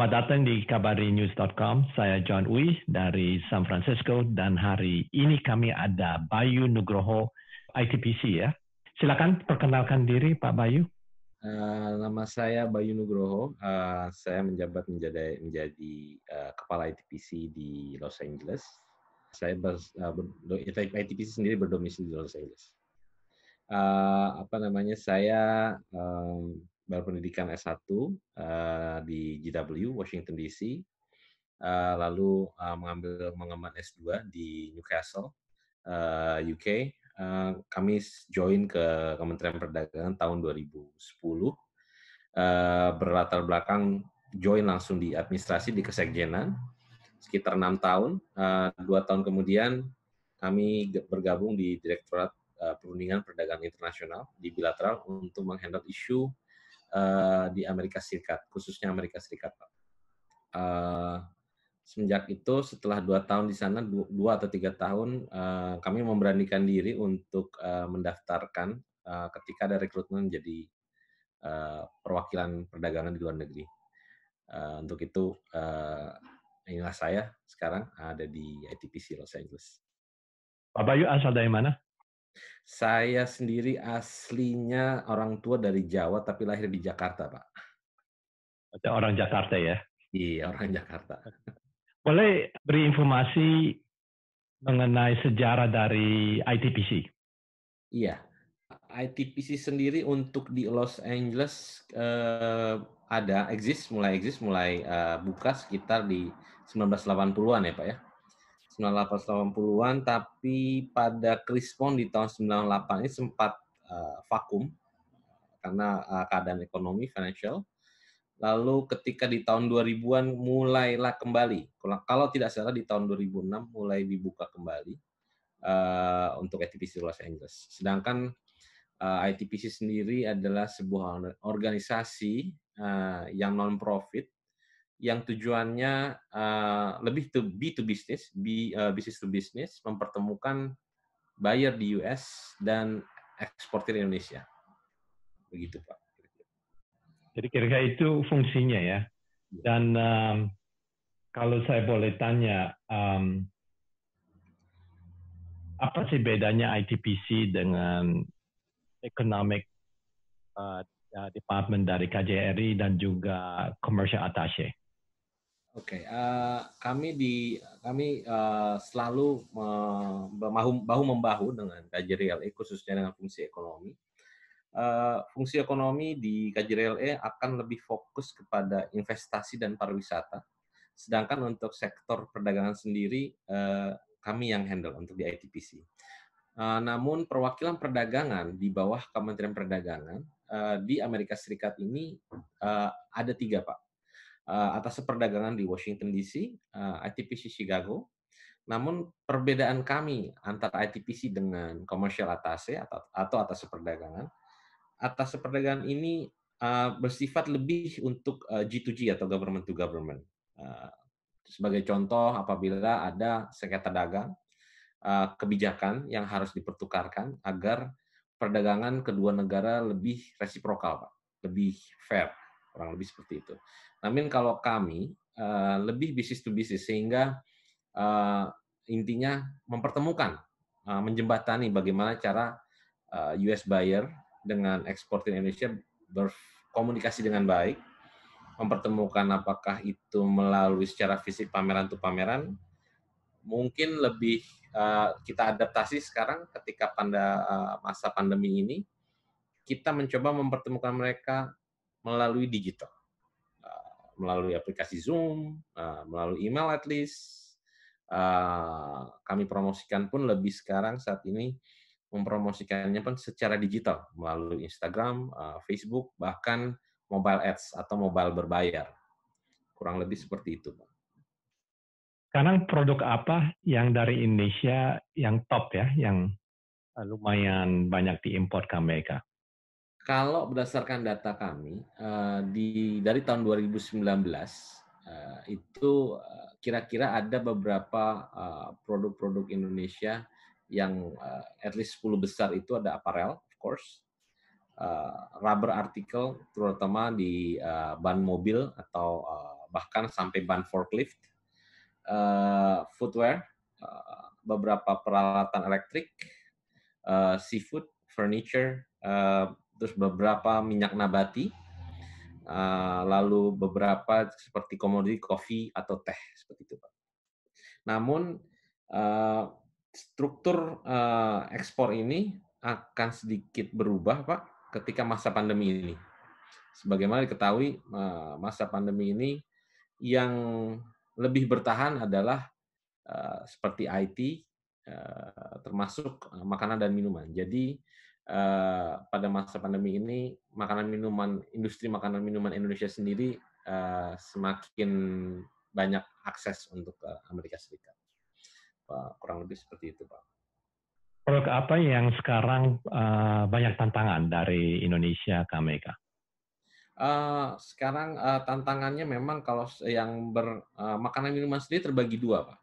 Selamat datang di kabarinews.com. Saya John Uy dari San Francisco dan hari ini kami ada Bayu Nugroho ITPC ya. Silakan perkenalkan diri Pak Bayu. Uh, nama saya Bayu Nugroho. Uh, saya menjabat menjadi menjadi uh, kepala ITPC di Los Angeles. Saya ber, uh, ber, ITPC sendiri berdomisili di Los Angeles. Uh, apa namanya? Saya um, pendidikan S1 eh, di GW Washington DC, eh, lalu eh, mengambil mengemban S2 di Newcastle UK. kami join ke Kementerian Perdagangan tahun 2010 uh, berlatar belakang join langsung di administrasi di Kesekjenan sekitar enam tahun. dua tahun kemudian kami bergabung di Direktorat Perundingan Perdagangan Internasional di bilateral untuk menghandle isu Eh, di Amerika Serikat, khususnya Amerika Serikat, Pak. Uh, semenjak itu, setelah dua tahun di sana, dua, dua atau tiga tahun, uh, kami memberanikan diri untuk uh, mendaftarkan uh, ketika ada rekrutmen jadi uh, perwakilan perdagangan di luar negeri. Uh, untuk itu, uh, inilah saya sekarang ada di ITPC Los Angeles. Pak Bayu asal dari mana? Saya sendiri aslinya orang tua dari Jawa tapi lahir di Jakarta, Pak. Orang Jakarta ya? Iya, orang Jakarta. Boleh beri informasi mengenai sejarah dari ITPC? Iya. ITPC sendiri untuk di Los Angeles eh, ada, exist, mulai exist, mulai eh, buka sekitar di 1980-an ya Pak ya? 1980-an tapi pada Krispon di tahun 98 ini sempat uh, vakum karena uh, keadaan ekonomi financial. Lalu ketika di tahun 2000-an mulailah kembali. Kalau tidak salah di tahun 2006 mulai dibuka kembali uh, untuk ITPC Los Angeles. Sedangkan uh, ITPC sendiri adalah sebuah organisasi uh, yang non-profit yang tujuannya uh, lebih to B to business, B uh, eh, business to business, mempertemukan buyer di US dan eksportir Indonesia. Begitu Pak. Jadi kira-kira itu fungsinya ya. Iya. Dan um, kalau saya boleh tanya, um, apa sih bedanya ITPC dengan economic uh, department dari KJRI dan juga commercial attaché? Oke, okay, uh, eh, kami di kami uh, selalu bahu bahu membahu dengan KJRLE khususnya dengan fungsi ekonomi. Uh, fungsi ekonomi di KJRLE akan lebih fokus kepada investasi dan pariwisata, sedangkan untuk sektor perdagangan sendiri uh, kami yang handle untuk di ITPC. Uh, namun perwakilan perdagangan di bawah Kementerian Perdagangan uh, di Amerika Serikat ini uh, ada tiga pak uh, atas perdagangan di Washington DC, uh, eh, ITPC Chicago. Namun perbedaan kami antara ITPC dengan komersial atase atau, atau atas perdagangan, atas perdagangan ini uh, bersifat lebih untuk uh, G2G atau government to government. Uh, sebagai contoh, apabila ada sengketa dagang, uh, kebijakan yang harus dipertukarkan agar perdagangan kedua negara lebih resiprokal, lebih fair kurang lebih seperti itu. Namun kalau kami eh, lebih bisnis to bisnis sehingga eh, intinya mempertemukan, eh, menjembatani bagaimana cara US buyer dengan eksportir Indonesia berkomunikasi dengan baik, mempertemukan apakah itu melalui secara fisik pameran tuh pameran, mungkin lebih kita adaptasi sekarang ketika pada masa pandemi ini kita mencoba mempertemukan mereka melalui digital, ah, melalui aplikasi Zoom, ah, melalui email at least. Ah, kami promosikan pun lebih sekarang saat ini mempromosikannya pun secara digital melalui Instagram, Facebook, bahkan mobile ads atau mobile berbayar. Kurang lebih seperti itu, Sekarang produk apa yang dari Indonesia yang top ya, yang lumayan banyak diimpor ke Amerika? kalau berdasarkan data kami eh, di dari tahun 2019 eh, itu eh, kira-kira ada beberapa produk-produk Indonesia yang at least 10 besar itu ada aparel, of course, rubber article terutama di ban mobil atau bahkan sampai ban forklift, footwear, beberapa peralatan elektrik, seafood, furniture, terus beberapa minyak nabati, eh, lalu beberapa seperti komoditi kopi atau teh seperti itu, Pak. Namun eh, struktur eh, ekspor ini akan sedikit berubah, Pak, ketika masa pandemi ini. Sebagaimana diketahui, masa pandemi ini yang lebih bertahan adalah seperti IT, termasuk makanan dan minuman. Jadi Eh, pada masa pandemi ini makanan minuman industri makanan minuman Indonesia sendiri eh, semakin banyak akses untuk Amerika Serikat. kurang lebih seperti itu, Pak. Produk apa yang sekarang eh, banyak tantangan dari Indonesia ke Amerika? sekarang tantangannya memang kalau yang ber makanan minuman sendiri terbagi dua, Pak.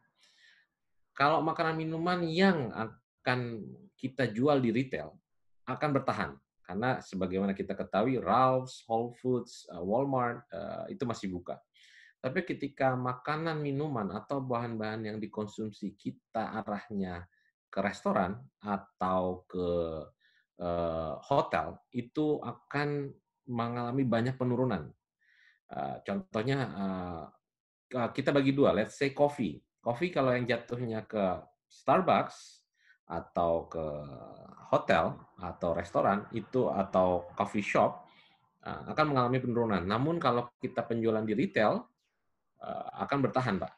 Kalau makanan minuman yang akan kita jual di retail akan bertahan karena sebagaimana kita ketahui Ralph's, Whole Foods, eh, Walmart eh, itu masih buka. Tapi ketika makanan, minuman atau bahan-bahan yang dikonsumsi kita arahnya ke restoran atau ke eh, hotel itu akan mengalami banyak penurunan. contohnya kita bagi dua, let's say coffee. Coffee kalau yang jatuhnya ke Starbucks atau ke hotel atau restoran itu atau coffee shop eh, akan mengalami penurunan. Namun kalau kita penjualan di retail eh, akan bertahan, Pak.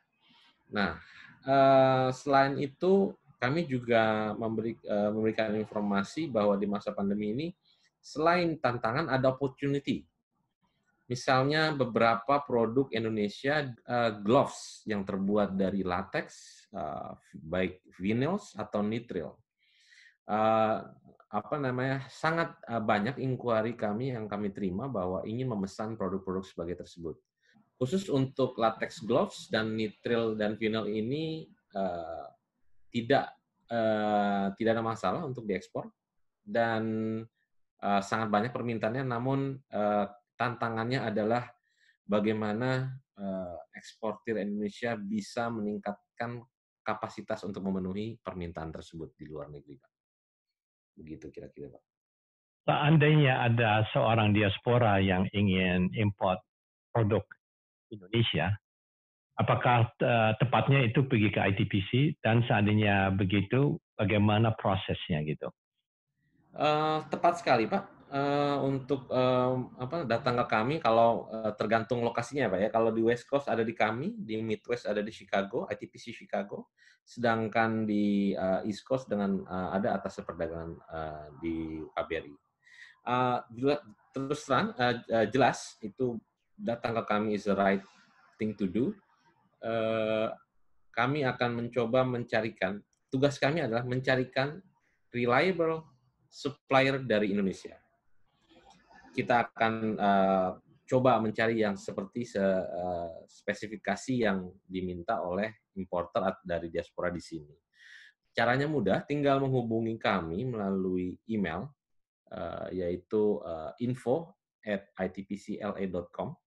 Nah, eh, selain itu kami juga memberikan informasi bahwa di masa pandemi ini selain tantangan ada opportunity. Misalnya beberapa produk Indonesia gloves yang terbuat dari latex, baik vinyls atau nitril uh, apa namanya sangat eh, banyak inquiry kami yang kami terima bahwa ingin memesan produk-produk sebagai tersebut. Khusus untuk latex gloves dan nitril dan vinyl ini uh, tidak uh, tidak ada masalah untuk diekspor dan uh, sangat banyak permintaannya. Namun uh, tantangannya adalah bagaimana uh, eksportir Indonesia bisa meningkatkan kapasitas untuk memenuhi permintaan tersebut di luar negeri, Pak. Begitu kira-kira Pak. Seandainya ada seorang diaspora yang ingin import produk Indonesia, apakah eh, tepatnya itu pergi ke ITPC dan seandainya begitu, bagaimana prosesnya gitu? Uh, tepat sekali Pak uh, untuk um, apa datang ke kami kalau uh, tergantung lokasinya Pak ya. Kalau di West Coast ada di kami, di Midwest ada di Chicago, ITPC Chicago. Sedangkan di uh, East Coast dengan uh, ada atas perdagangan uh, di KBRI. Uh, terus terang uh, jelas itu datang ke kami is the right thing to do. Uh, kami akan mencoba mencarikan tugas kami adalah mencarikan reliable supplier dari Indonesia kita akan uh, coba mencari yang seperti se, uh, spesifikasi yang diminta oleh importer dari diaspora di sini. Caranya mudah, tinggal menghubungi kami melalui email uh, yaitu uh, info at itpcla.com.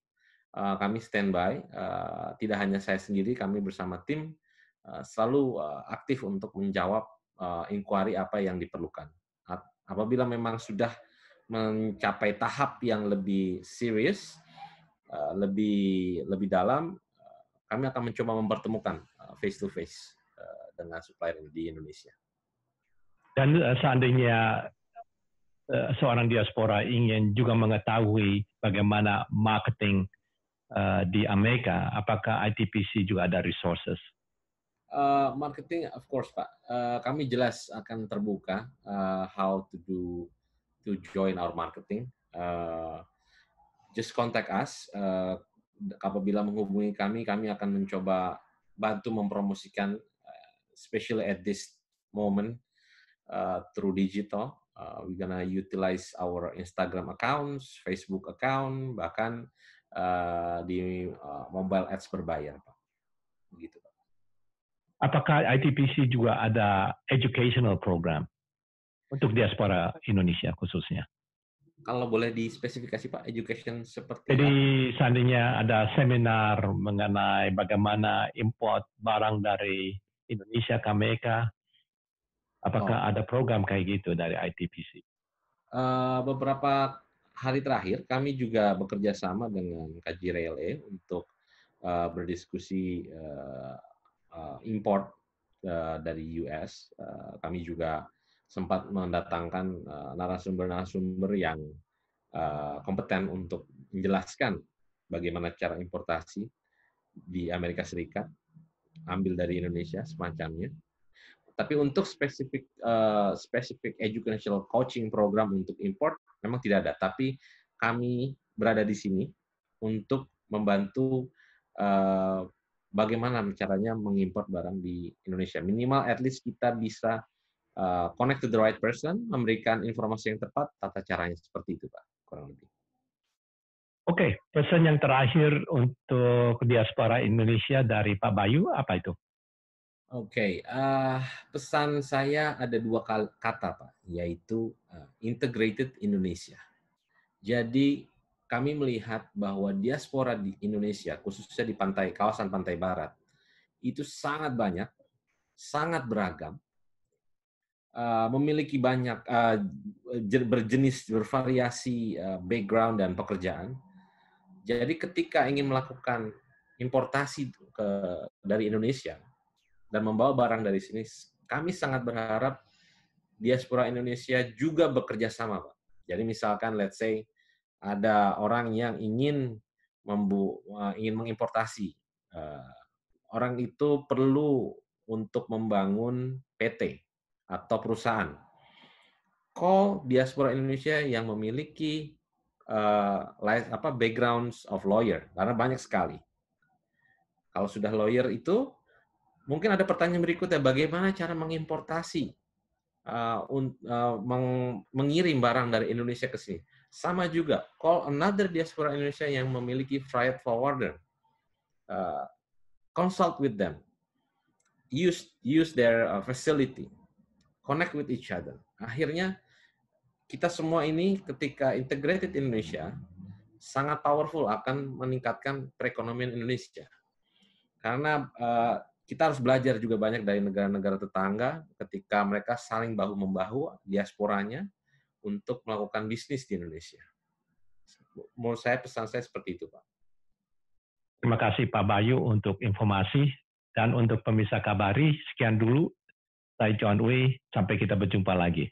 Uh, kami standby, uh, tidak hanya saya sendiri, kami bersama tim uh, selalu uh, aktif untuk menjawab uh, inquiry apa yang diperlukan. Apabila memang sudah mencapai tahap yang lebih serius, eh, lebih lebih dalam, eh, kami akan mencoba mempertemukan face to face dengan supplier di Indonesia. Dan eh, seandainya seorang diaspora ingin juga mengetahui bagaimana marketing di Amerika, apakah ITPC juga ada resources? Uh, marketing, of course, Pak. Uh, kami jelas akan terbuka uh, how to do to join our marketing, uh, just contact us. Uh, apabila menghubungi kami, kami akan mencoba bantu mempromosikan, uh, especially at this moment uh, through digital. Uh, we're gonna utilize our Instagram accounts, Facebook account, bahkan uh, di uh, mobile ads berbayar, Pak. Begitu, Pak. Apakah ITPC juga ada educational program? untuk diaspora Indonesia khususnya. Kalau boleh dispesifikasi Pak, education seperti Jadi apa? seandainya ada seminar mengenai bagaimana import barang dari Indonesia ke Amerika, apakah oh. ada program kayak gitu dari ITPC? Uh, eh, beberapa hari terakhir kami juga bekerja sama dengan Rele untuk uh, berdiskusi uh, uh, import uh, dari US. Uh, kami juga sempat mendatangkan eh, narasumber-narasumber yang eh, kompeten untuk menjelaskan bagaimana cara importasi di Amerika Serikat, ambil dari Indonesia semacamnya. Tapi untuk spesifik eh, spesifik educational coaching program untuk import memang tidak ada. Tapi kami berada di sini untuk membantu bagaimana caranya mengimpor barang di Indonesia. Minimal at least kita bisa Eh, connect to the right person, memberikan informasi yang tepat, tata caranya seperti itu, Pak, kurang lebih. Oke, okay, pesan yang terakhir untuk diaspora Indonesia dari Pak Bayu apa itu? Oke, okay, uh, eh, pesan saya ada dua kata Pak, yaitu uh, integrated Indonesia. Jadi kami melihat bahwa diaspora di Indonesia, khususnya di pantai kawasan pantai barat, itu sangat banyak, sangat beragam, Eh, memiliki banyak eh, berjenis bervariasi eh, background dan pekerjaan. Jadi ketika ingin melakukan importasi ke dari Indonesia dan membawa barang dari sini, kami sangat berharap diaspora Indonesia juga bekerja sama, Pak. Jadi misalkan let's say ada orang yang ingin membu ingin mengimportasi orang itu perlu untuk membangun PT atau perusahaan. Call diaspora Indonesia yang memiliki uh, apa backgrounds of lawyer karena banyak sekali. Kalau sudah lawyer itu mungkin ada pertanyaan berikutnya bagaimana cara mengimportasi uh, un, uh, meng, mengirim barang dari Indonesia ke sini. Sama juga call another diaspora Indonesia yang memiliki freight forwarder. Uh, consult with them. Use use their facility connect with each other. Akhirnya kita semua ini ketika integrated Indonesia sangat powerful akan meningkatkan perekonomian Indonesia. Karena uh, kita harus belajar juga banyak dari negara-negara tetangga ketika mereka saling bahu membahu diasporanya untuk melakukan bisnis di Indonesia. Menurut saya pesan saya seperti itu, Pak. Terima kasih Pak Bayu untuk informasi dan untuk pemirsa Kabari sekian dulu saya John Wei, sampai kita berjumpa lagi.